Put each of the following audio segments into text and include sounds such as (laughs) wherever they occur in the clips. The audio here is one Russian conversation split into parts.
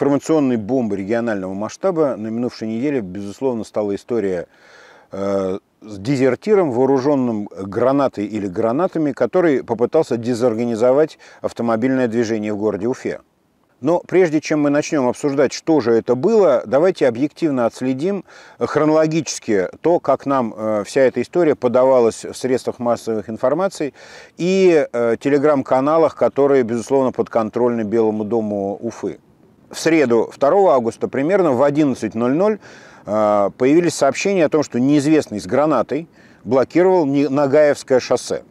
Информационной бомбы регионального масштаба на минувшей неделе, безусловно, стала история э, с дезертиром, вооруженным гранатой или гранатами, который попытался дезорганизовать автомобильное движение в городе Уфе. Но прежде чем мы начнем обсуждать, что же это было, давайте объективно отследим э, хронологически то, как нам э, вся эта история подавалась в средствах массовых информаций и телеграм-каналах, которые, безусловно, подконтрольны Белому дому Уфы в среду 2 августа примерно в 11.00 э, появились сообщения о том, что неизвестный с гранатой блокировал Нагаевское шоссе.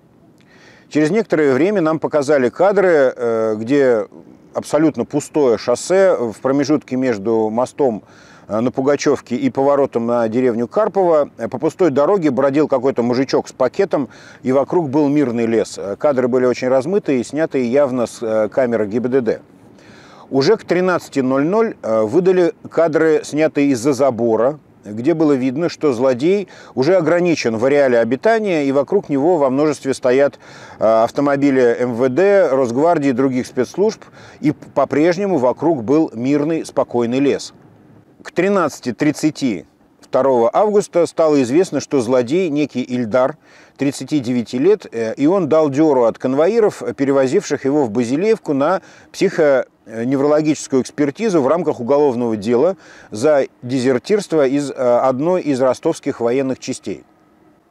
Через некоторое время нам показали кадры, э, где абсолютно пустое шоссе в промежутке между мостом э, на Пугачевке и поворотом на деревню Карпова. По пустой дороге бродил какой-то мужичок с пакетом, и вокруг был мирный лес. Кадры были очень размыты и сняты явно с камеры ГИБДД. Уже к 13.00 э, выдали кадры, снятые из-за забора, где было видно, что злодей уже ограничен в ареале обитания, и вокруг него во множестве стоят э, автомобили МВД, Росгвардии других спецслужб, и по-прежнему вокруг был мирный, спокойный лес. К 13.30 2 августа стало известно, что злодей, некий Ильдар, 39 лет, э, и он дал дёру от конвоиров, перевозивших его в базилевку на психоневрологическую экспертизу в рамках уголовного дела за дезертирство из э, одной из ростовских военных частей.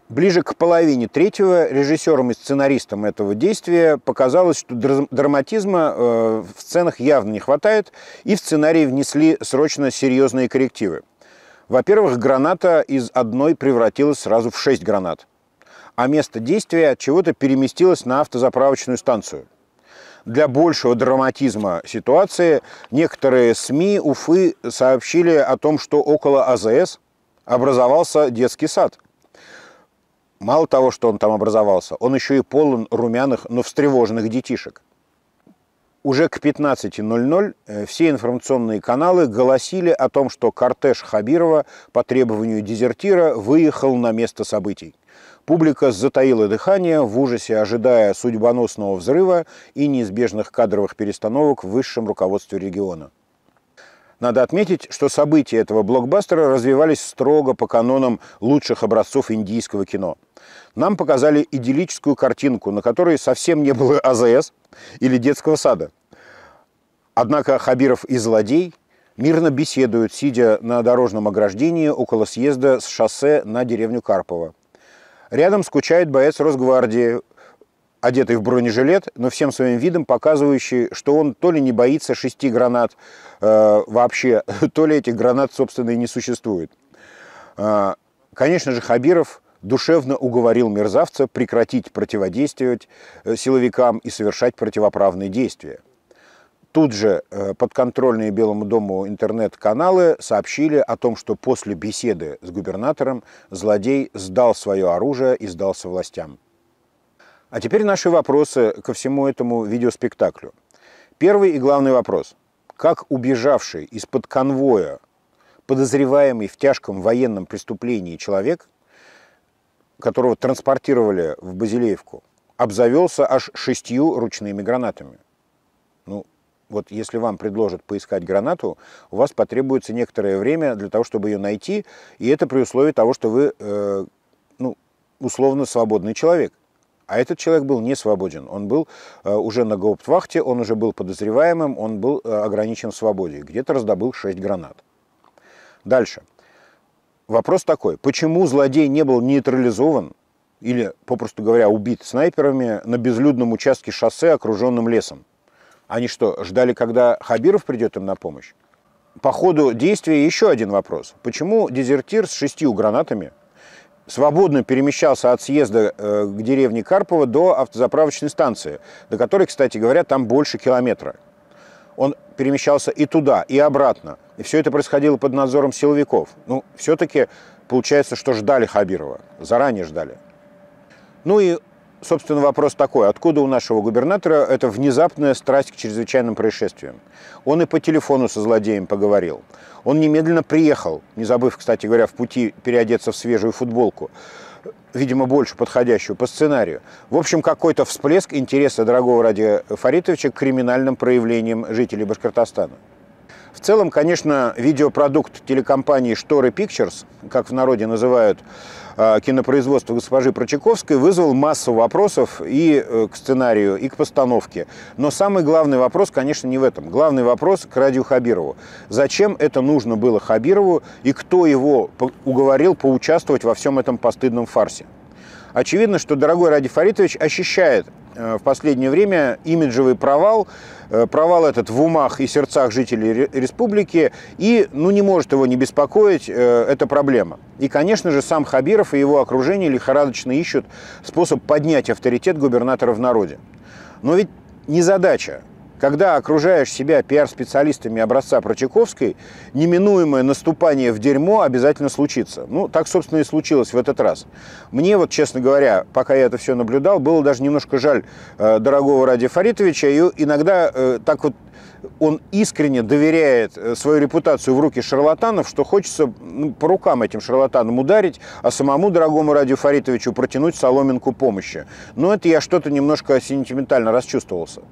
Ближе к половине третьего режиссером и сценаристом этого действия показалось, что драматизма э, в сценах явно не хватает, и в сценарий внесли срочно серьезные коррективы. Во-первых, граната из одной превратилась сразу в шесть гранат, а место действия от чего-то переместилось на автозаправочную станцию. Для большего драматизма ситуации некоторые СМИ Уфы сообщили о том, что около АЗС образовался детский сад. Мало того, что он там образовался, он еще и полон румяных, но встревоженных детишек. Уже к 15.00 э, все информационные каналы голосили о том, что кортеж Хабирова по требованию дезертира выехал на место событий. Публика затаила дыхание в ужасе, ожидая судьбоносного взрыва и неизбежных кадровых перестановок в высшем руководстве региона. Надо отметить, что события этого блокбастера развивались строго по канонам лучших образцов индийского кино. Нам показали идиллическую картинку, на которой совсем не было АЗС или детского сада. Однако Хабиров и злодей мирно беседуют, сидя на дорожном ограждении около съезда с шоссе на деревню Карпова. Рядом скучает боец Росгвардии одетый в бронежилет, но всем своим видом показывающий, что он то ли не боится шести гранат э, вообще, (laughs) то ли этих гранат, собственно, и не существует. Э, конечно же, Хабиров душевно уговорил мерзавца прекратить противодействовать э, силовикам и совершать противоправные действия. Тут же э, подконтрольные Белому дому интернет-каналы сообщили о том, что после беседы с губернатором злодей сдал свое оружие и сдался властям. А теперь наши вопросы ко всему этому видеоспектаклю. Первый и главный вопрос. Как убежавший из-под конвоя подозреваемый в тяжком военном преступлении человек, которого транспортировали в Базилеевку, обзавелся аж шестью ручными гранатами? Ну, вот если вам предложат поискать гранату, у вас потребуется некоторое время для того, чтобы ее найти, и это при условии того, что вы, э, ну, условно свободный человек – а этот человек был не свободен. Он был э, уже на гауптвахте, он уже был подозреваемым, он был э, ограничен в свободе. Где-то раздобыл 6 гранат. Дальше. Вопрос такой. Почему злодей не был нейтрализован или, попросту говоря, убит снайперами на безлюдном участке шоссе, окруженном лесом? Они что, ждали, когда Хабиров придет им на помощь? По ходу действия еще один вопрос. Почему дезертир с шестью гранатами – свободно перемещался от съезда э, к деревне Карпова до автозаправочной станции, до которой, кстати говоря, там больше километра. Он перемещался и туда, и обратно. И все это происходило под надзором силовиков. Ну, все-таки получается, что ждали Хабирова, заранее ждали. Ну и собственно, вопрос такой. Откуда у нашего губернатора эта внезапная страсть к чрезвычайным происшествиям? Он и по телефону со злодеем поговорил. Он немедленно приехал, не забыв, кстати говоря, в пути переодеться в свежую футболку видимо, больше подходящую по сценарию. В общем, какой-то всплеск интереса дорогого Ради Фаритовича к криминальным проявлениям жителей Башкортостана. В целом, конечно, видеопродукт телекомпании «Шторы Pictures», как в народе называют а, кинопроизводства госпожи Прочаковской вызвал массу вопросов и э, к сценарию, и к постановке. Но самый главный вопрос, конечно, не в этом. Главный вопрос к Радио Хабирову. Зачем это нужно было Хабирову и кто его уговорил поучаствовать во всем этом постыдном фарсе? Очевидно, что дорогой Ради Фаритович ощущает э, в последнее время имиджевый провал Э, провал этот в умах и сердцах жителей республики, и ну, не может его не беспокоить э, эта проблема. И, конечно же, сам Хабиров и его окружение лихорадочно ищут способ поднять авторитет губернатора в народе. Но ведь не задача когда окружаешь себя пиар-специалистами образца Прочаковской, неминуемое наступание в дерьмо обязательно случится. Ну, так, собственно, и случилось в этот раз. Мне вот, честно говоря, пока я это все наблюдал, было даже немножко жаль э, дорогого Ради Фаритовича. И иногда э, так вот он искренне доверяет э, свою репутацию в руки шарлатанов, что хочется ну, по рукам этим шарлатанам ударить, а самому дорогому Радию Фаритовичу протянуть соломинку помощи. Но это я что-то немножко сентиментально расчувствовался.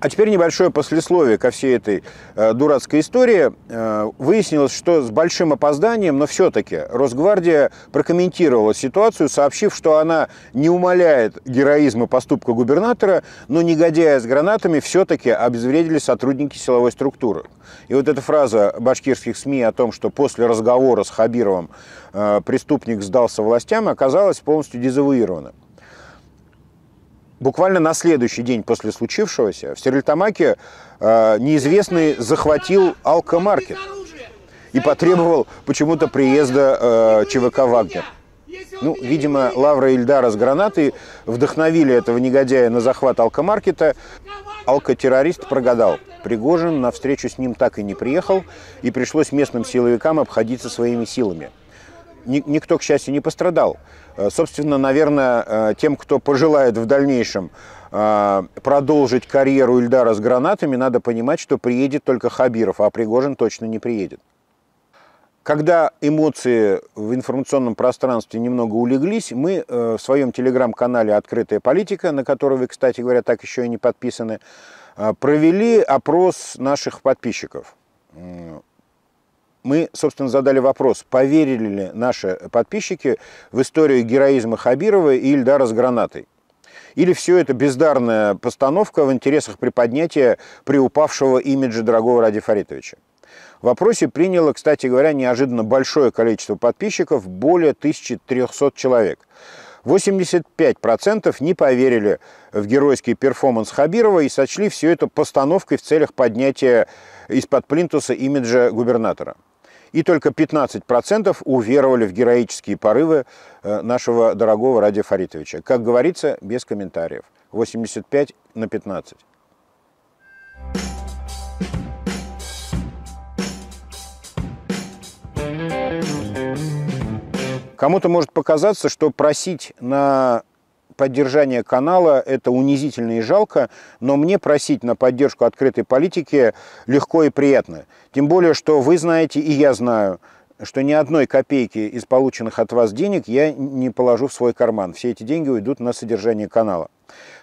А теперь небольшое послесловие ко всей этой э, дурацкой истории. Э, выяснилось, что с большим опозданием, но все-таки Росгвардия прокомментировала ситуацию, сообщив, что она не умаляет героизма поступка губернатора, но негодяя с гранатами все-таки обезвредили сотрудники силовой структуры. И вот эта фраза башкирских СМИ о том, что после разговора с Хабировым э, преступник сдался властям, оказалась полностью дезавуирована буквально на следующий день после случившегося в Стерлитамаке э, неизвестный захватил алкомаркет и потребовал почему-то приезда э, ЧВК «Вагнер». Ну, видимо, Лавра Ильдара с гранатой вдохновили этого негодяя на захват алкомаркета. Алкотеррорист прогадал. Пригожин на встречу с ним так и не приехал, и пришлось местным силовикам обходиться своими силами – никто, к счастью, не пострадал. Э, собственно, наверное, э, тем, кто пожелает в дальнейшем э, продолжить карьеру Ильдара с гранатами, надо понимать, что приедет только Хабиров, а Пригожин точно не приедет. Когда эмоции в информационном пространстве немного улеглись, мы в своем телеграм-канале «Открытая политика», на который вы, кстати говоря, так еще и не подписаны, провели опрос наших подписчиков мы, собственно, задали вопрос, поверили ли наши подписчики в историю героизма Хабирова и Ильдара с гранатой. Или все это бездарная постановка в интересах приподнятия приупавшего имиджа дорогого Ради Фаритовича. В вопросе приняло, кстати говоря, неожиданно большое количество подписчиков, более 1300 человек. 85% не поверили в геройский перформанс Хабирова и сочли все это постановкой в целях поднятия из-под плинтуса имиджа губернатора и только 15% уверовали в героические порывы э, нашего дорогого Ради Фаритовича. Как говорится, без комментариев. 85 на 15. Кому-то может показаться, что просить на поддержание канала – это унизительно и жалко, но мне просить на поддержку открытой политики легко и приятно. Тем более, что вы знаете и я знаю, что ни одной копейки из полученных от вас денег я не положу в свой карман. Все эти деньги уйдут на содержание канала.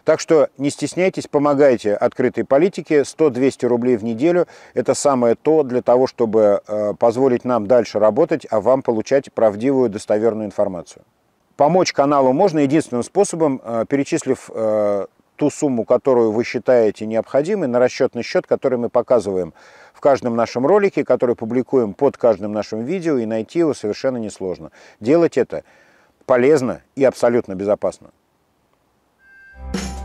Так что не стесняйтесь, помогайте открытой политике. 100-200 рублей в неделю – это самое то для того, чтобы э, позволить нам дальше работать, а вам получать правдивую, достоверную информацию. Помочь каналу можно единственным способом, э, перечислив э, ту сумму, которую вы считаете необходимой, на расчетный счет, который мы показываем в каждом нашем ролике, который публикуем под каждым нашим видео, и найти его совершенно несложно. Делать это полезно и абсолютно безопасно. Thank you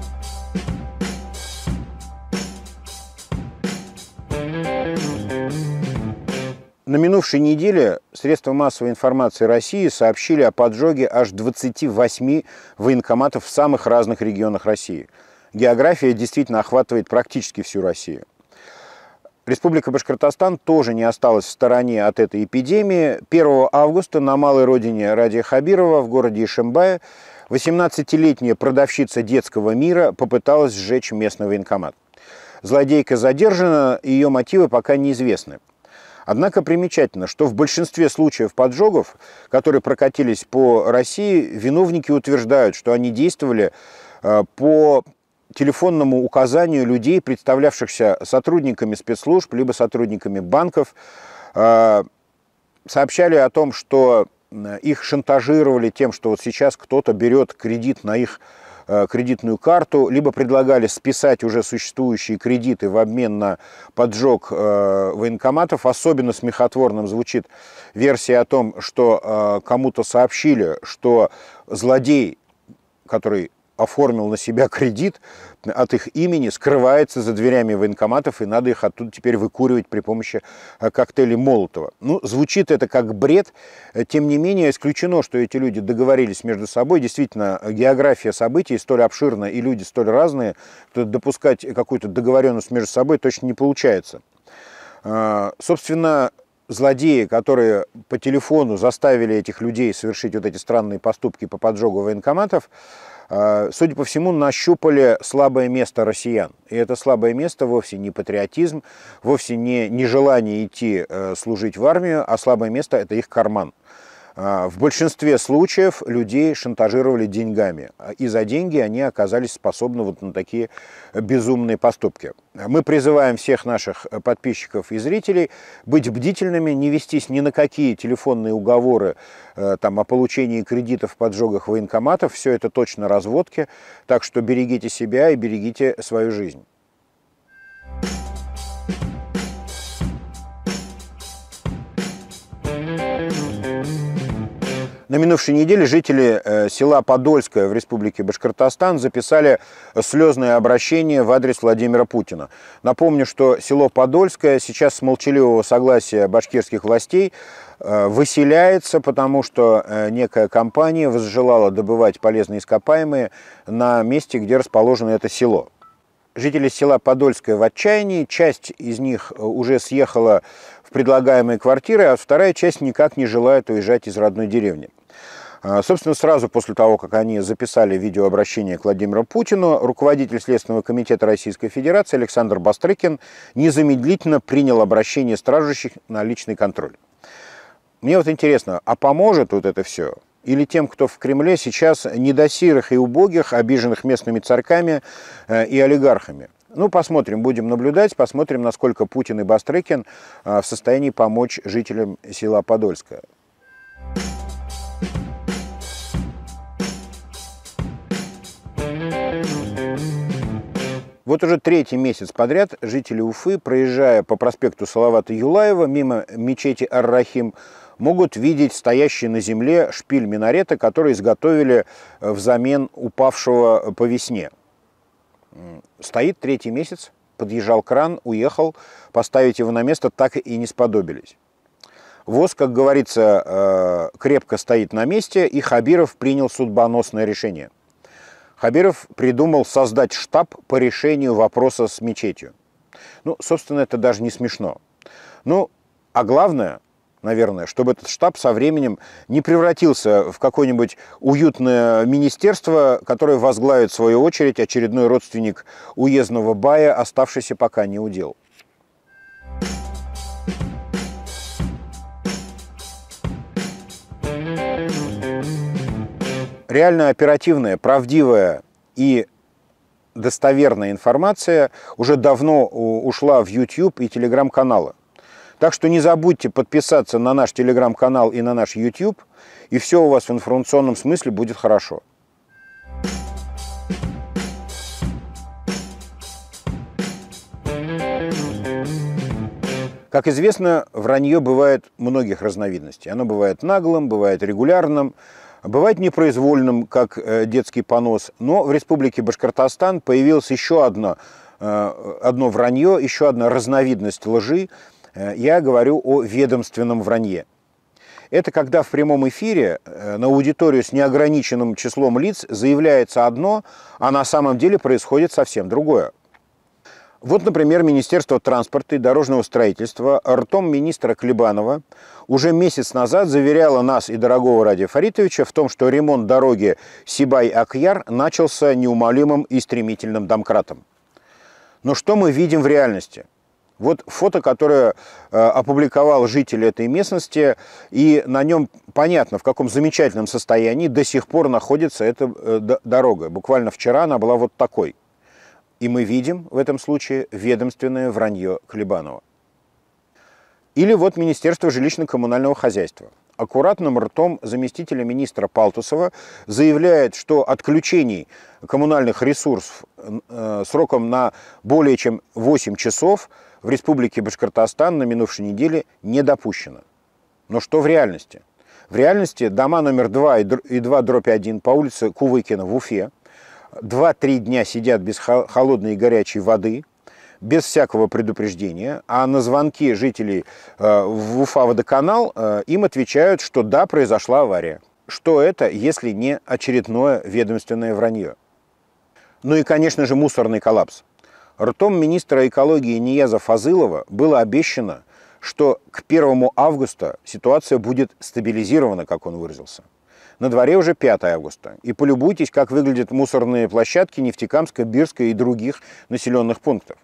На минувшей неделе средства массовой информации России сообщили о поджоге аж 28 военкоматов в самых разных регионах России. География действительно охватывает практически всю Россию. Республика Башкортостан тоже не осталась в стороне от этой эпидемии. 1 августа на малой родине Радия Хабирова в городе Ишимбае 18-летняя продавщица детского мира попыталась сжечь местный военкомат. Злодейка задержана, ее мотивы пока неизвестны. Однако примечательно, что в большинстве случаев поджогов, которые прокатились по России, виновники утверждают, что они действовали э, по телефонному указанию людей, представлявшихся сотрудниками спецслужб, либо сотрудниками банков, э, сообщали о том, что э, их шантажировали тем, что вот сейчас кто-то берет кредит на их Э, кредитную карту, либо предлагали списать уже существующие кредиты в обмен на поджог э, военкоматов. Особенно смехотворным звучит версия о том, что э, кому-то сообщили, что злодей, который оформил на себя кредит от их имени, скрывается за дверями военкоматов, и надо их оттуда теперь выкуривать при помощи э, коктейлей Молотова. Ну, звучит это как бред, тем не менее исключено, что эти люди договорились между собой. Действительно, география событий столь обширна, и люди столь разные, что допускать какую-то договоренность между собой точно не получается. Э, собственно, злодеи, которые по телефону заставили этих людей совершить вот эти странные поступки по поджогу военкоматов, а, судя по всему, нащупали слабое место россиян. И это слабое место вовсе не патриотизм, вовсе не нежелание идти э, служить в армию, а слабое место – это их карман. А, в большинстве случаев людей шантажировали деньгами, а, и за деньги они оказались способны вот на такие безумные поступки. Мы призываем всех наших э, подписчиков и зрителей быть бдительными, не вестись ни на какие телефонные уговоры э, там, о получении кредитов, поджогах военкоматов. Все это точно разводки, так что берегите себя и берегите свою жизнь. На минувшей неделе жители э, села Подольское в республике Башкортостан записали слезное обращение в адрес Владимира Путина. Напомню, что село Подольское сейчас с молчаливого согласия башкирских властей э, выселяется, потому что э, некая компания возжелала добывать полезные ископаемые на месте, где расположено это село. Жители села Подольское в отчаянии, часть из них уже съехала в предлагаемые квартиры, а вторая часть никак не желает уезжать из родной деревни. А, собственно, сразу после того, как они записали видеообращение к Владимиру Путину, руководитель Следственного комитета Российской Федерации Александр Бастрыкин незамедлительно принял обращение стражущих на личный контроль. Мне вот интересно, а поможет вот это все? Или тем, кто в Кремле сейчас недосирых и убогих, обиженных местными царьками э, и олигархами? Ну, посмотрим, будем наблюдать, посмотрим, насколько Путин и Бастрыкин э, в состоянии помочь жителям села Подольска. Thank Вот уже третий месяц подряд жители Уфы, проезжая по проспекту Салавата Юлаева мимо мечети Ар-Рахим, могут видеть стоящий на земле шпиль минарета, который изготовили э, взамен упавшего по весне. Стоит третий месяц, подъезжал кран, уехал, поставить его на место так и не сподобились. ВОЗ, как говорится, э, крепко стоит на месте, и Хабиров принял судьбоносное решение – Хабиров придумал создать штаб по решению вопроса с мечетью. Ну, собственно, это даже не смешно. Ну, а главное, наверное, чтобы этот штаб со временем не превратился в какое-нибудь уютное министерство, которое возглавит, в свою очередь, очередной родственник уездного бая, оставшийся пока не удел. реально оперативная, правдивая и достоверная информация уже давно ушла в YouTube и телеграм-каналы. Так что не забудьте подписаться на наш телеграм-канал и на наш YouTube, и все у вас в информационном смысле будет хорошо. Как известно, вранье бывает многих разновидностей. Оно бывает наглым, бывает регулярным, а бывает непроизвольным, как э, детский понос, но в республике Башкортостан появилось еще одно, э, одно вранье, еще одна разновидность лжи. Э, я говорю о ведомственном вранье. Это когда в прямом эфире на аудиторию с неограниченным числом лиц заявляется одно, а на самом деле происходит совсем другое. Вот, например, Министерство транспорта и дорожного строительства ртом министра Клебанова уже месяц назад заверяло нас и дорогого Ради Фаритовича в том, что ремонт дороги Сибай-Акьяр начался неумолимым и стремительным домкратом. Но что мы видим в реальности? Вот фото, которое э, опубликовал житель этой местности, и на нем понятно, в каком замечательном состоянии до сих пор находится эта э, дорога. Буквально вчера она была вот такой – и мы видим в этом случае ведомственное вранье Клебанова. Или вот Министерство жилищно-коммунального хозяйства. Аккуратным ртом заместителя министра Палтусова заявляет, что отключений коммунальных ресурсов э, сроком на более чем 8 часов в Республике Башкортостан на минувшей неделе не допущено. Но что в реальности? В реальности дома номер 2 и 2 дробь 1 по улице Кувыкина в Уфе – 2-3 дня сидят без холодной и горячей воды, без всякого предупреждения, а на звонки жителей э, в Уфа водоканал э, им отвечают, что да, произошла авария. Что это, если не очередное ведомственное вранье? Ну и, конечно же, мусорный коллапс. Ртом министра экологии Нияза Фазылова было обещано, что к 1 августа ситуация будет стабилизирована, как он выразился. На дворе уже 5 августа. И полюбуйтесь, как выглядят мусорные площадки Нефтекамска, Бирска и других населенных пунктов.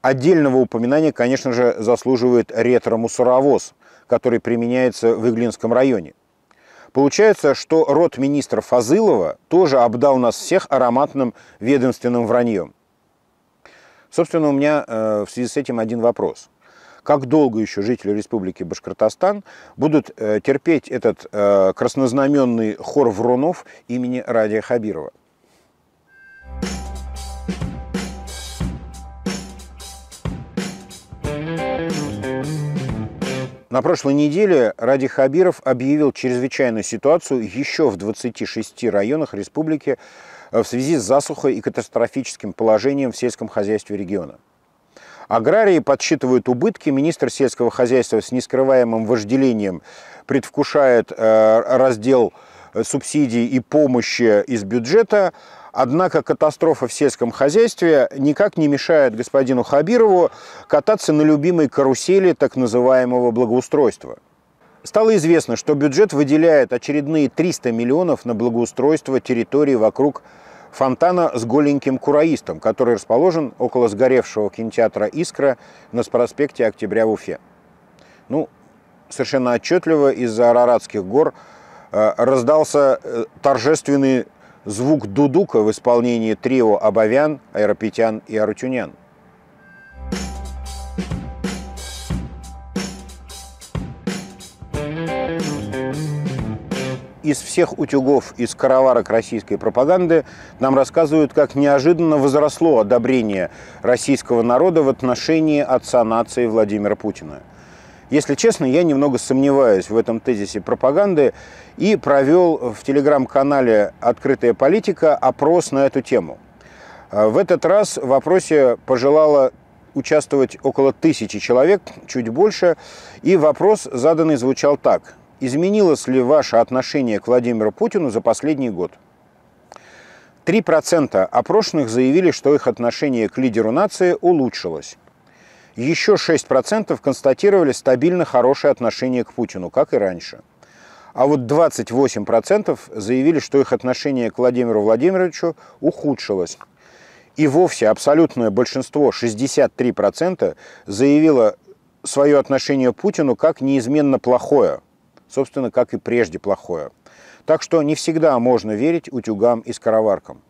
Отдельного упоминания, конечно же, заслуживает ретро-мусоровоз, который применяется в Иглинском районе. Получается, что род министра Фазылова тоже обдал нас всех ароматным ведомственным враньем. Собственно, у меня э, в связи с этим один вопрос как долго еще жители Республики Башкортостан будут э, терпеть этот э, краснознаменный хор врунов имени Радия Хабирова. На прошлой неделе Ради Хабиров объявил чрезвычайную ситуацию еще в 26 районах республики э, в связи с засухой и катастрофическим положением в сельском хозяйстве региона. Аграрии подсчитывают убытки, министр сельского хозяйства с нескрываемым вожделением предвкушает э, раздел э, субсидий и помощи из бюджета, Однако катастрофа в сельском хозяйстве никак не мешает господину Хабирову кататься на любимой карусели так называемого благоустройства. Стало известно, что бюджет выделяет очередные 300 миллионов на благоустройство территории вокруг фонтана с голеньким кураистом, который расположен около сгоревшего кинотеатра «Искра» на проспекте Октября в Уфе. Ну, совершенно отчетливо из-за Араратских гор э, раздался э, торжественный звук дудука в исполнении трио Абовян, Аэропетян и Арутюнян. из всех утюгов, из караварок российской пропаганды нам рассказывают, как неожиданно возросло одобрение российского народа в отношении отца нации Владимира Путина. Если честно, я немного сомневаюсь в этом тезисе пропаганды и провел в телеграм-канале «Открытая политика» опрос на эту тему. А, в этот раз в опросе пожелала участвовать около тысячи человек, чуть больше, и вопрос заданный звучал так – Изменилось ли ваше отношение к Владимиру Путину за последний год? 3% опрошенных заявили, что их отношение к лидеру нации улучшилось. Еще 6% констатировали стабильно хорошее отношение к Путину, как и раньше. А вот 28% заявили, что их отношение к Владимиру Владимировичу ухудшилось. И вовсе абсолютное большинство, 63%, заявило свое отношение к Путину как неизменно плохое – собственно, как и прежде плохое. Так что не всегда можно верить утюгам и скороваркам.